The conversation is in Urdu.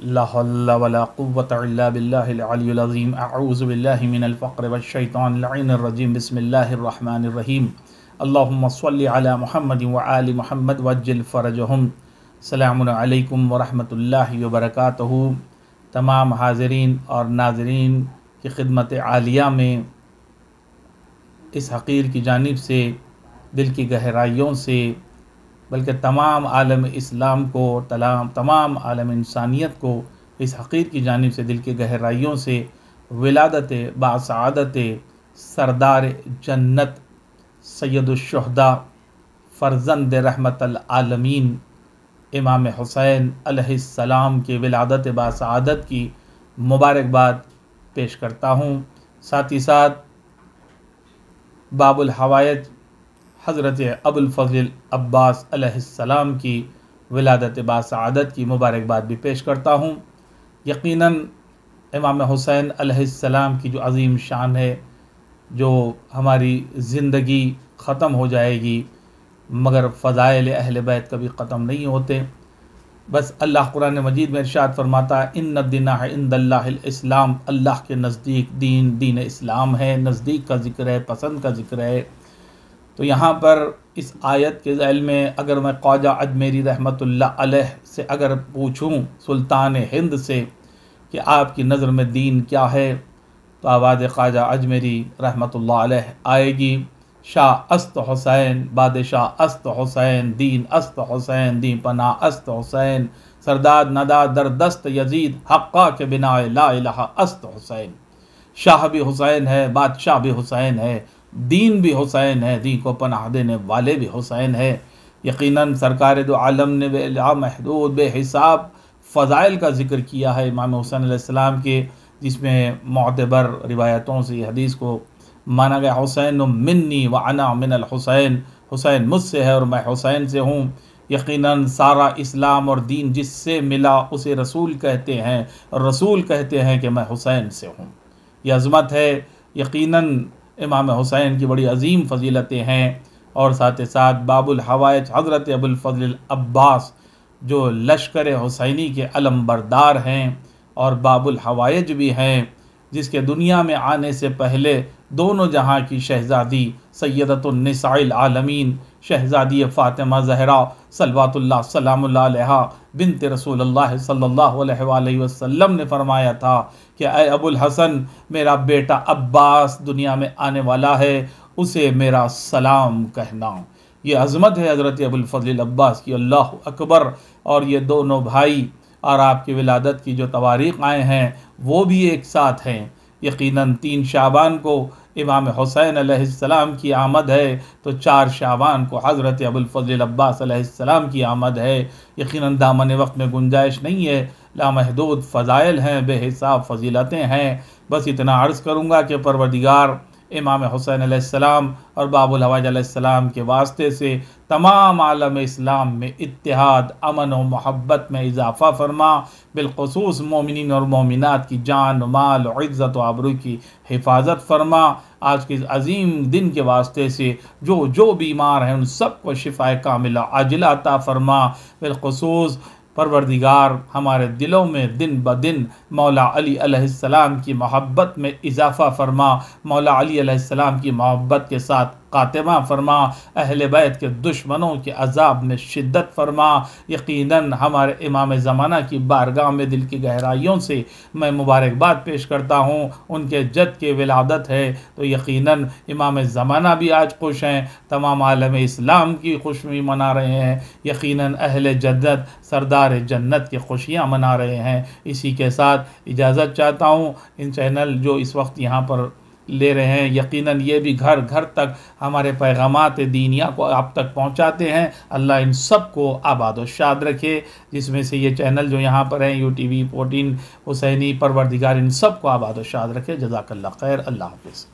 لا حول ولا قوة الا بالله العلي العظيم اعوذ بالله من الفقر والشيطان اللعين الرجيم بسم الله الرحمن الرحيم اللهم صل على محمد وعلى محمد وجل فرجهم السلام علیکم ورحمۃ اللہ وبرکاتہ تمام حاضرین اور ناظرین کی خدمت عالیہ میں اس حقیر کی جانب سے دل کی گہرائیوں سے بلکہ تمام عالم اسلام کو تلام تمام عالم انسانیت کو اس حقیر کی جانب سے دل کی گہرائیوں سے ولادت باسعادت سردار جنت سید الشہدہ فرزند رحمت العالمین امام حسین علیہ السلام کے ولادت باسعادت کی کی مبارکباد پیش کرتا ہوں ساتھ ہی ساتھ باب الحوائد حضرت ابو الفضل عباس علیہ السلام کی ولادت با سعادت کی مبارکباد بھی پیش کرتا ہوں یقیناً امام حسین علیہ السلام کی جو عظیم شان ہے جو ہماری زندگی ختم ہو جائے گی مگر فضائل اہل بیت کبھی ختم نہیں ہوتے بس اللہ قرآن مجید میں ارشاد فرماتا ہے ان اللہ الاسلام اللہ کے نزدیک دین دین اسلام ہے نزدیک کا ذکر ہے پسند کا ذکر ہے تو یہاں پر اس آیت کے ذہل میں اگر میں خواجہ اجمیری رحمۃ اللہ علیہ سے اگر پوچھوں سلطان ہند سے کہ آپ کی نظر میں دین کیا ہے تو آواز خواجہ اجمیری رحمت اللہ علیہ آئے گی شاہ است حسین بادشاہ است حسین دین است حسین دین پناہ است حسین سرداد ندا دردست یزید حقا کے بنا لا الہ است حسین شاہ بھی حسین ہے بادشاہ بھی حسین ہے دین بھی حسین ہے دین کو پناہ دینے والے بھی حسین ہے یقیناً سرکار دو عالم نے بے محدود بے حساب فضائل کا ذکر کیا ہے امام حسین علیہ السلام کے جس میں معتبر روایتوں سے یہ حدیث کو مانا گیا حسین منی و انا من الحسین حسین مجھ سے ہے اور میں حسین سے ہوں یقیناً سارا اسلام اور دین جس سے ملا اسے رسول کہتے ہیں اور رسول کہتے ہیں کہ میں حسین سے ہوں یہ عظمت ہے یقیناً امام حسین کی بڑی عظیم فضیلتیں ہیں اور ساتھ ساتھ باب الحوائج حضرت ابو الفضل عباس جو لشکر حسینی کے علم بردار ہیں اور باب الحوائج بھی ہیں جس کے دنیا میں آنے سے پہلے دونوں جہاں کی شہزادی سیدت النساء العالمین شہزادی فاطمہ زہرہ صلوات اللہ سلام اللہ علیہ بنت رسول اللہ صلی اللہ علیہ وآلہ وسلم نے فرمایا تھا کہ اے ابو الحسن میرا بیٹا عباس دنیا میں آنے والا ہے اسے میرا سلام کہنا یہ عظمت ہے حضرت ابو الفضل عباس کی اللہ اکبر اور یہ دونوں بھائی اور آپ کی ولادت کی جو تواریخ آئے ہیں وہ بھی ایک ساتھ ہیں یقیناً تین شعبان کو امام حسین علیہ السلام کی آمد ہے تو چار شعبان کو حضرت ابوالفضل عباس علیہ السلام کی آمد ہے یقیناً دامن وقت میں گنجائش نہیں ہے لامحدود فضائل ہیں بے حساب فضیلتیں ہیں بس اتنا عرض کروں گا کہ پروردگار امام حسین علیہ السلام اور باب الحواج علیہ السلام کے واسطے سے تمام عالم اسلام میں اتحاد امن و محبت میں اضافہ فرما بالخصوص مومنین اور مومنات کی جان و مال و عزت و آبرو کی حفاظت فرما آج کے عظیم دن کے واسطے سے جو جو بیمار ہیں ان سب کو کاملہ عجل عطا فرما بالخصوص پروردگار ہمارے دلوں میں دن بہ دن مولا علی علیہ السلام کی محبت میں اضافہ فرما مولا علی علیہ السلام کی محبت کے ساتھ قاتمہ فرما اہل بیت کے دشمنوں کے عذاب میں شدت فرما یقیناً ہمارے امام زمانہ کی بارگاہ میں دل کی گہرائیوں سے میں مبارکباد پیش کرتا ہوں ان کے جد کے ولادت ہے تو یقیناً امام زمانہ بھی آج خوش ہیں تمام عالم اسلام کی خوشی منا رہے ہیں یقیناً اہل جدت سردار جنت کے خوشیاں منا رہے ہیں اسی کے ساتھ اجازت چاہتا ہوں ان چینل جو اس وقت یہاں پر لے رہے ہیں یقیناً یہ بھی گھر گھر تک ہمارے پیغامات دینیا کو آپ تک پہنچاتے ہیں اللہ ان سب کو آباد و شاد رکھے جس میں سے یہ چینل جو یہاں پر ہیں یو ٹی وی پورٹین حسینی پروردگار ان سب کو آباد و شاد رکھے جزاک اللہ خیر اللہ حافظ